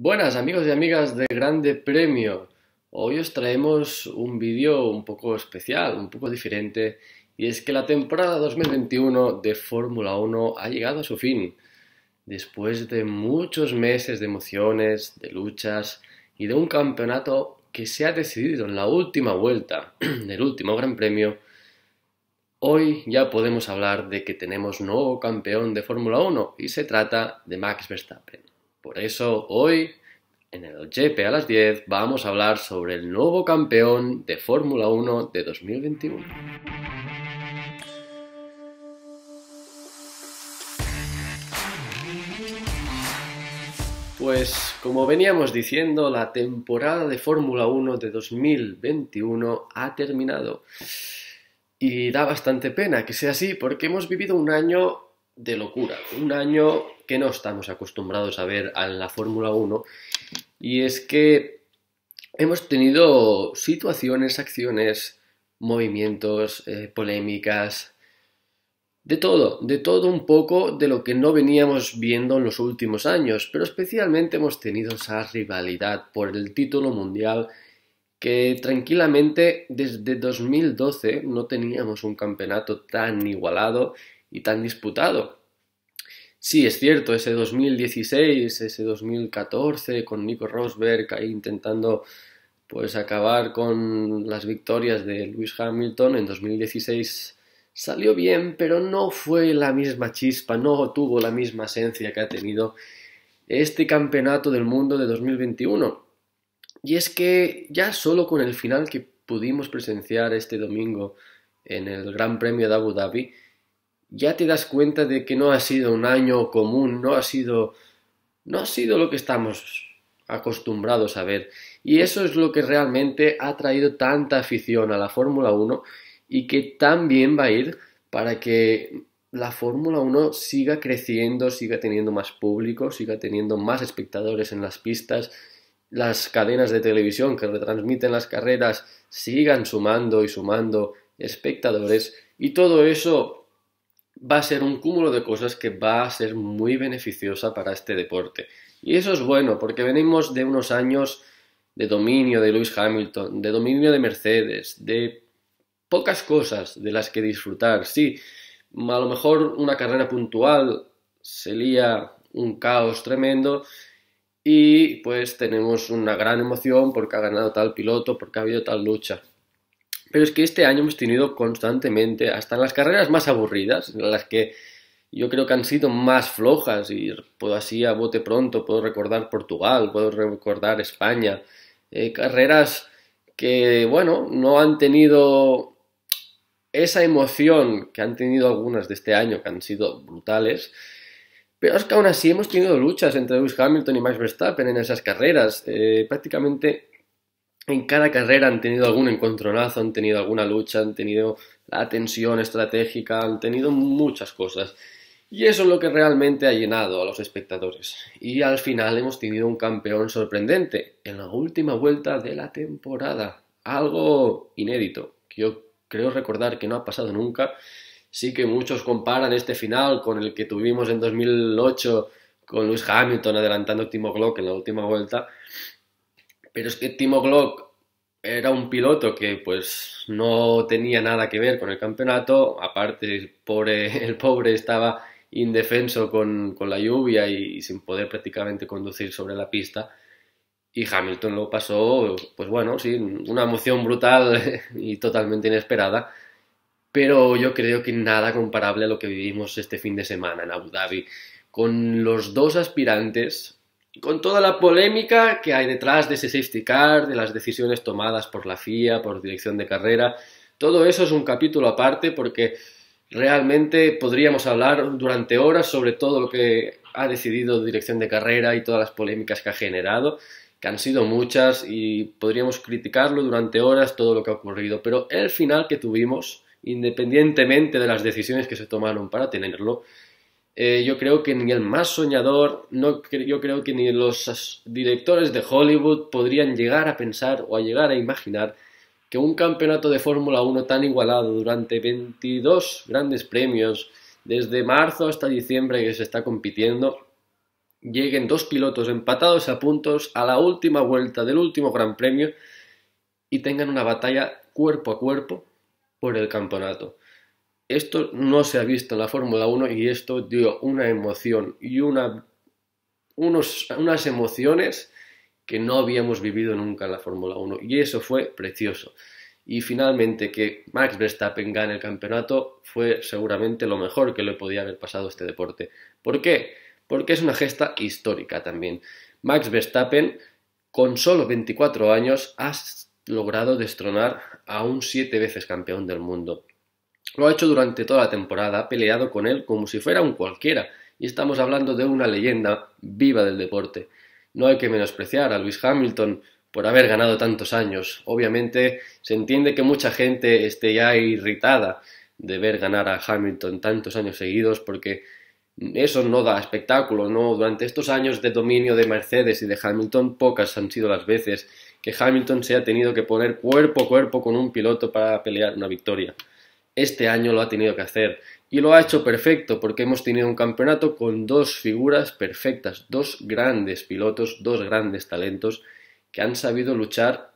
Buenas amigos y amigas de Grande Premio. Hoy os traemos un vídeo un poco especial, un poco diferente, y es que la temporada 2021 de Fórmula 1 ha llegado a su fin. Después de muchos meses de emociones, de luchas y de un campeonato que se ha decidido en la última vuelta del último Gran Premio, hoy ya podemos hablar de que tenemos nuevo campeón de Fórmula 1 y se trata de Max Verstappen. Por eso hoy, en el Jepe a las 10, vamos a hablar sobre el nuevo campeón de Fórmula 1 de 2021. Pues como veníamos diciendo, la temporada de Fórmula 1 de 2021 ha terminado. Y da bastante pena que sea así porque hemos vivido un año de locura, un año que no estamos acostumbrados a ver en la Fórmula 1, y es que hemos tenido situaciones, acciones, movimientos, eh, polémicas, de todo, de todo un poco de lo que no veníamos viendo en los últimos años, pero especialmente hemos tenido esa rivalidad por el título mundial que tranquilamente desde 2012 no teníamos un campeonato tan igualado y tan disputado. Sí, es cierto, ese 2016, ese 2014 con Nico Rosberg ahí intentando pues acabar con las victorias de Lewis Hamilton en 2016 salió bien, pero no fue la misma chispa, no tuvo la misma esencia que ha tenido este campeonato del mundo de 2021. Y es que ya solo con el final que pudimos presenciar este domingo en el Gran Premio de Abu Dhabi, ya te das cuenta de que no ha sido un año común, no ha sido, lo que estamos acostumbrados a ver. Y eso es lo que realmente ha traído tanta afición a la Fórmula 1 y que también va a ir para que la Fórmula 1 siga creciendo, siga teniendo más público, siga teniendo más espectadores en las pistas, las cadenas de televisión que retransmiten las carreras sigan sumando y sumando espectadores y todo eso va a ser un cúmulo de cosas que va a ser muy beneficiosa para este deporte. Y eso es bueno, porque venimos de unos años de dominio de Lewis Hamilton, de dominio de Mercedes, de pocas cosas de las que disfrutar. Sí, a lo mejor una carrera puntual sería un caos tremendo y pues tenemos una gran emoción porque ha ganado tal piloto, porque ha habido tal lucha. Pero es que este año hemos tenido constantemente, hasta en las carreras más aburridas, en las que yo creo que han sido más flojas y puedo así a bote pronto, puedo recordar Portugal, puedo recordar España, eh, carreras que, bueno, no han tenido esa emoción que han tenido algunas de este año, que han sido brutales, pero es que aún así hemos tenido luchas entre Lewis Hamilton y Max Verstappen en esas carreras. Eh, prácticamente en cada carrera han tenido algún encontronazo, han tenido alguna lucha, han tenido la tensión estratégica, han tenido muchas cosas. Y eso es lo que realmente ha llenado a los espectadores. Y al final hemos tenido un campeón sorprendente en la última vuelta de la temporada. Algo inédito, que yo creo recordar que no ha pasado nunca. Sí que muchos comparan este final con el que tuvimos en 2008 con Lewis Hamilton adelantando a Timo Glock en la última vuelta. Pero es que Timo Glock era un piloto que pues no tenía nada que ver con el campeonato, aparte el pobre, el pobre estaba indefenso con, la lluvia y, y, sin poder prácticamente conducir sobre la pista. Y Hamilton lo pasó, pues bueno, sí, una emoción brutal y totalmente inesperada, pero yo creo que nada comparable a lo que vivimos este fin de semana en Abu Dhabi, con los dos aspirantes con toda la polémica que hay detrás de ese safety car, de las decisiones tomadas por la FIA, por dirección de carrera, todo eso es un capítulo aparte porque realmente podríamos hablar durante horas sobre todo lo que ha decidido dirección de carrera y todas las polémicas que ha generado, que han sido muchas y podríamos criticarlo durante horas todo lo que ha ocurrido, pero el final que tuvimos, independientemente de las decisiones que se tomaron para tenerlo, eh, yo creo que ni el más soñador, no, yo creo que ni los directores de Hollywood podrían llegar a pensar o a llegar a imaginar que un campeonato de Fórmula 1 tan igualado durante 22 grandes premios, desde marzo hasta diciembre que se está compitiendo, lleguen dos pilotos empatados a puntos a la última vuelta del último Gran Premio y tengan una batalla cuerpo a cuerpo por el campeonato esto no se ha visto en la Fórmula 1 y esto dio una emoción y unas emociones que no habíamos vivido nunca en la Fórmula 1 y eso fue precioso. Y finalmente que Max Verstappen gane el campeonato fue seguramente lo mejor que le podía haber pasado a este deporte. ¿Por qué? Porque es una gesta histórica también. Max Verstappen, con solo 24 años, ha logrado destronar a un siete veces campeón del mundo. Lo ha hecho durante toda la temporada, ha peleado con él como si fuera un cualquiera, y estamos hablando de una leyenda viva del deporte. No hay que menospreciar a Luis Hamilton por haber ganado tantos años. Obviamente se entiende que mucha gente esté ya irritada de ver ganar a Hamilton tantos años seguidos porque eso no da espectáculo, ¿no? Durante estos años de dominio de Mercedes y de Hamilton, pocas han sido las veces que Hamilton se ha tenido que poner cuerpo a cuerpo con un piloto para pelear una victoria este año lo ha tenido que hacer. Y lo ha hecho perfecto porque hemos tenido un campeonato con dos figuras perfectas, dos grandes pilotos, dos grandes talentos que han sabido luchar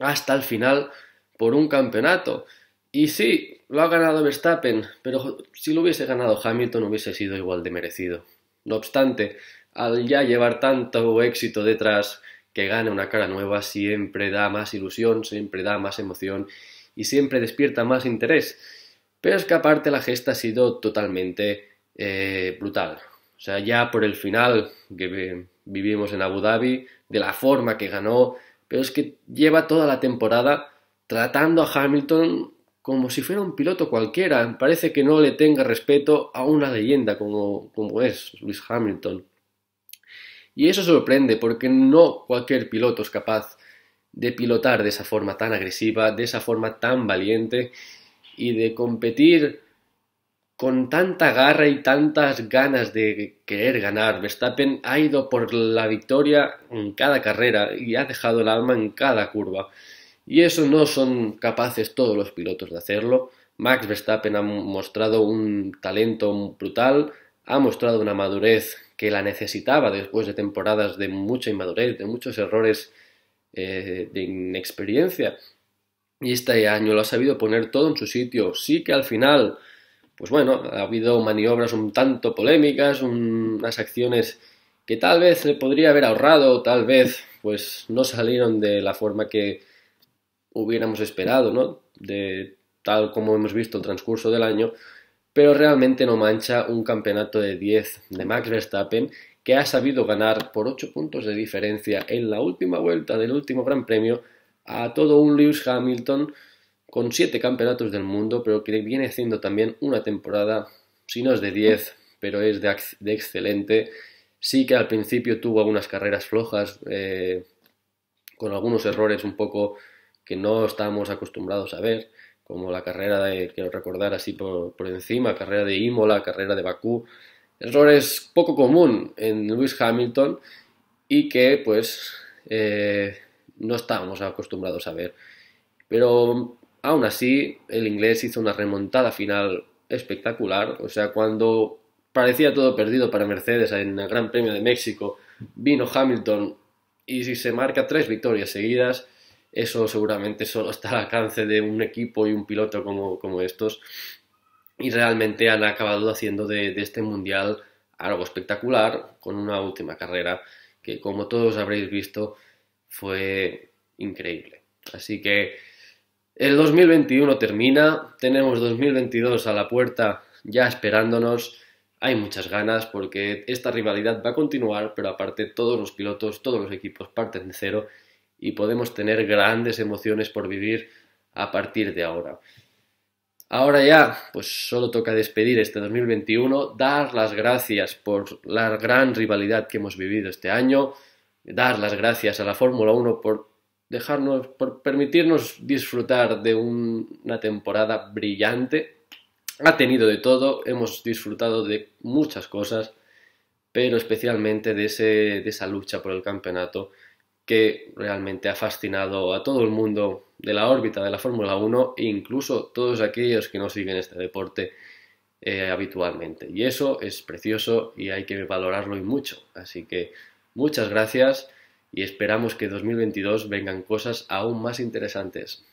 hasta el final por un campeonato. Y sí, lo ha ganado Verstappen, pero si lo hubiese ganado Hamilton hubiese sido igual de merecido. No obstante, al ya llevar tanto éxito detrás, que gane una cara nueva siempre da más ilusión, siempre da más emoción y siempre despierta más interés. Pero es que aparte la gesta ha sido totalmente eh, brutal. O sea, ya por el final que vivimos en Abu Dhabi, de la forma que ganó, pero es que lleva toda la temporada tratando a Hamilton como si fuera un piloto cualquiera. Parece que no le tenga respeto a una leyenda como, como es Luis Hamilton. Y eso sorprende porque no cualquier piloto es capaz de pilotar de esa forma tan agresiva, de esa forma tan valiente y de competir con tanta garra y tantas ganas de querer ganar. Verstappen ha ido por la victoria en cada carrera y ha dejado el alma en cada curva. Y eso no son capaces todos los pilotos de hacerlo. Max Verstappen ha mostrado un talento brutal, ha mostrado una madurez que la necesitaba después de temporadas de mucha inmadurez, de muchos errores eh, de inexperiencia. Y este año lo ha sabido poner todo en su sitio. Sí que al final, pues bueno, ha habido maniobras un tanto polémicas, unas acciones que tal vez le podría haber ahorrado, tal vez pues no salieron de la forma que hubiéramos esperado, ¿no? De tal como hemos visto el transcurso del año, pero realmente no mancha un campeonato de 10 de Max Verstappen que ha sabido ganar por 8 puntos de diferencia en la última vuelta del último Gran Premio a todo un Lewis Hamilton con 7 campeonatos del mundo, pero que viene haciendo también una temporada, si no es de 10, pero es de, excelente. Sí que al principio tuvo algunas carreras flojas, eh, con algunos errores un poco que no estamos acostumbrados a ver, como la carrera de, quiero recordar así por, encima, carrera de Imola, carrera de Bakú, errores poco común en Lewis Hamilton y que pues eh, no estábamos acostumbrados a ver. Pero aún así el inglés hizo una remontada final espectacular, o sea, cuando parecía todo perdido para Mercedes en el Gran Premio de México, vino Hamilton y se marca tres victorias seguidas, eso seguramente solo está al alcance de un equipo y un piloto como, como estos. Y realmente han acabado haciendo de, de este mundial algo espectacular con una última carrera que como todos habréis visto fue increíble. Así que el 2021 termina, tenemos 2022 a la puerta ya esperándonos, hay muchas ganas porque esta rivalidad va a continuar, pero aparte todos los pilotos, todos los equipos parten de cero y podemos tener grandes emociones por vivir a partir de ahora. Ahora ya, pues solo toca despedir este 2021, dar las gracias por la gran rivalidad que hemos vivido este año, dar las gracias a la Fórmula 1 por dejarnos, por permitirnos disfrutar de una temporada brillante. Ha tenido de todo, hemos disfrutado de muchas cosas, pero especialmente de, de esa lucha por el campeonato que realmente ha fascinado a todo el mundo de la órbita de la Fórmula 1, incluso todos aquellos que no siguen este deporte eh, habitualmente. Y eso es precioso y hay que valorarlo y mucho. Así que muchas gracias y esperamos que 2022 vengan cosas aún más interesantes.